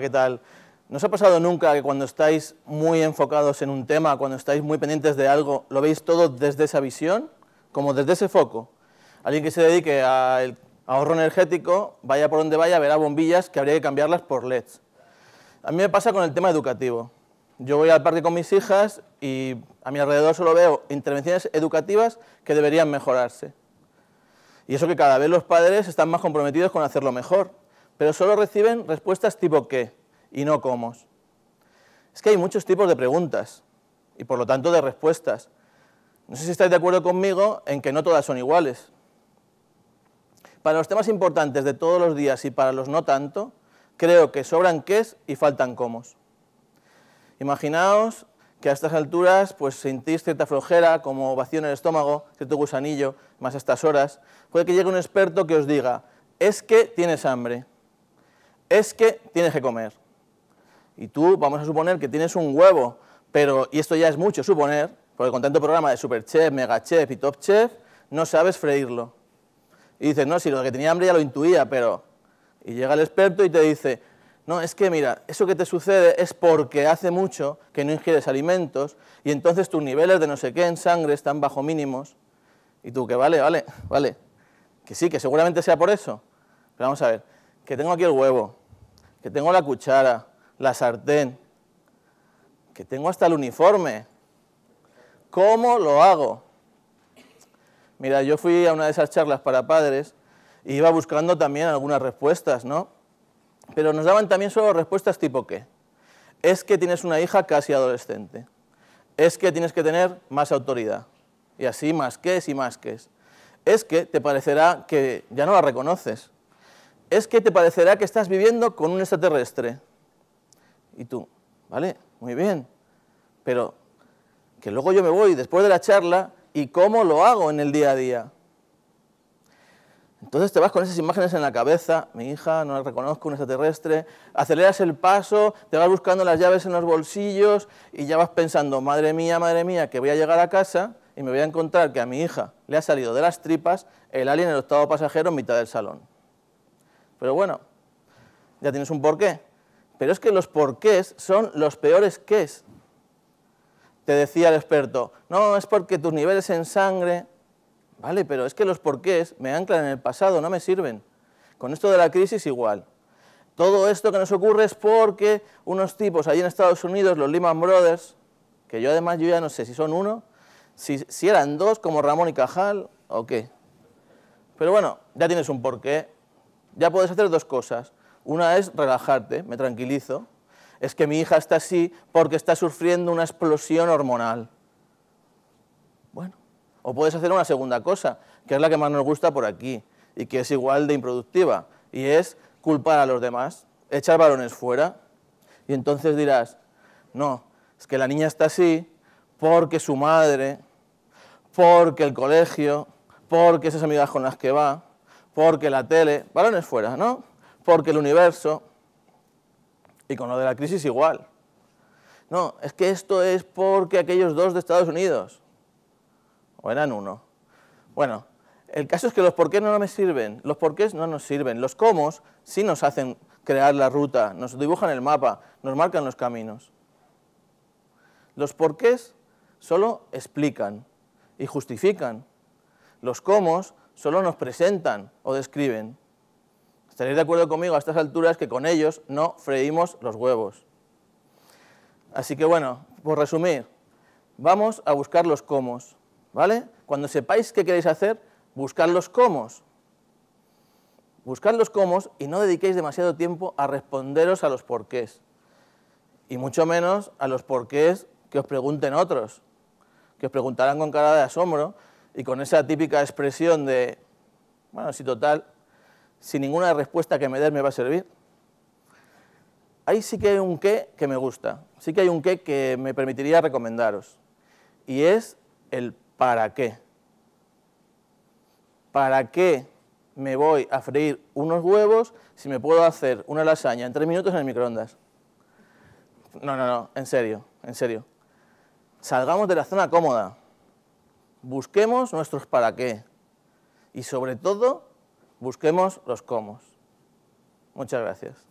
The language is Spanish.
¿qué tal? ¿No os ha pasado nunca que cuando estáis muy enfocados en un tema, cuando estáis muy pendientes de algo, lo veis todo desde esa visión, como desde ese foco? Alguien que se dedique al ahorro energético, vaya por donde vaya, verá bombillas que habría que cambiarlas por LEDs. A mí me pasa con el tema educativo. Yo voy al parque con mis hijas y a mi alrededor solo veo intervenciones educativas que deberían mejorarse. Y eso que cada vez los padres están más comprometidos con hacerlo mejor pero solo reciben respuestas tipo qué y no cómo. Es que hay muchos tipos de preguntas y por lo tanto de respuestas. No sé si estáis de acuerdo conmigo en que no todas son iguales. Para los temas importantes de todos los días y para los no tanto, creo que sobran ¿qué? y faltan cómo. Imaginaos que a estas alturas pues sentís cierta flojera, como vacío en el estómago, cierto gusanillo, más a estas horas. Puede que llegue un experto que os diga, es que tienes hambre es que tienes que comer. Y tú, vamos a suponer que tienes un huevo, pero, y esto ya es mucho suponer, porque con tanto programa de Superchef, Megachef y Top Chef, no sabes freírlo. Y dices, no, si lo que tenía hambre ya lo intuía, pero... Y llega el experto y te dice, no, es que mira, eso que te sucede es porque hace mucho que no ingieres alimentos y entonces tus niveles de no sé qué en sangre están bajo mínimos. Y tú, que vale, vale, vale. Que sí, que seguramente sea por eso. Pero vamos a ver, que tengo aquí el huevo, que tengo la cuchara, la sartén, que tengo hasta el uniforme. ¿Cómo lo hago? Mira, yo fui a una de esas charlas para padres y iba buscando también algunas respuestas, ¿no? Pero nos daban también solo respuestas tipo qué. Es que tienes una hija casi adolescente. Es que tienes que tener más autoridad. Y así más que es y más que es. Es que te parecerá que ya no la reconoces es que te parecerá que estás viviendo con un extraterrestre. Y tú, vale, muy bien, pero que luego yo me voy después de la charla y cómo lo hago en el día a día. Entonces te vas con esas imágenes en la cabeza, mi hija, no la reconozco, un extraterrestre, aceleras el paso, te vas buscando las llaves en los bolsillos y ya vas pensando, madre mía, madre mía, que voy a llegar a casa y me voy a encontrar que a mi hija le ha salido de las tripas el alien en el octavo pasajero en mitad del salón. Pero bueno, ya tienes un porqué. Pero es que los porqués son los peores es Te decía el experto, no, es porque tus niveles en sangre... Vale, pero es que los porqués me anclan en el pasado, no me sirven. Con esto de la crisis igual. Todo esto que nos ocurre es porque unos tipos allí en Estados Unidos, los Lehman Brothers, que yo además yo ya no sé si son uno, si, si eran dos como Ramón y Cajal o qué. Pero bueno, ya tienes un porqué ya puedes hacer dos cosas. Una es relajarte, me tranquilizo. Es que mi hija está así porque está sufriendo una explosión hormonal. Bueno, o puedes hacer una segunda cosa, que es la que más nos gusta por aquí y que es igual de improductiva, y es culpar a los demás, echar balones fuera. Y entonces dirás, no, es que la niña está así porque su madre, porque el colegio, porque esas amigas con las que va porque la tele, balones fuera, ¿no? Porque el universo, y con lo de la crisis igual. No, es que esto es porque aquellos dos de Estados Unidos, o eran uno. Bueno, el caso es que los por no nos sirven, los porqués no nos sirven, los cómo sí nos hacen crear la ruta, nos dibujan el mapa, nos marcan los caminos. Los porqués solo explican y justifican. Los cómo solo nos presentan o describen. Estaréis de acuerdo conmigo a estas alturas que con ellos no freímos los huevos. Así que bueno, por resumir, vamos a buscar los cómo, ¿vale? Cuando sepáis qué queréis hacer, buscad los cómo. Buscad los cómo y no dediquéis demasiado tiempo a responderos a los porqués. Y mucho menos a los porqués que os pregunten otros, que os preguntarán con cara de asombro, y con esa típica expresión de, bueno, si total, sin ninguna respuesta que me des me va a servir, ahí sí que hay un qué que me gusta, sí que hay un qué que me permitiría recomendaros, y es el para qué. ¿Para qué me voy a freír unos huevos si me puedo hacer una lasaña en tres minutos en el microondas? No, no, no, en serio, en serio. Salgamos de la zona cómoda busquemos nuestros para qué y sobre todo busquemos los cómo. Muchas gracias.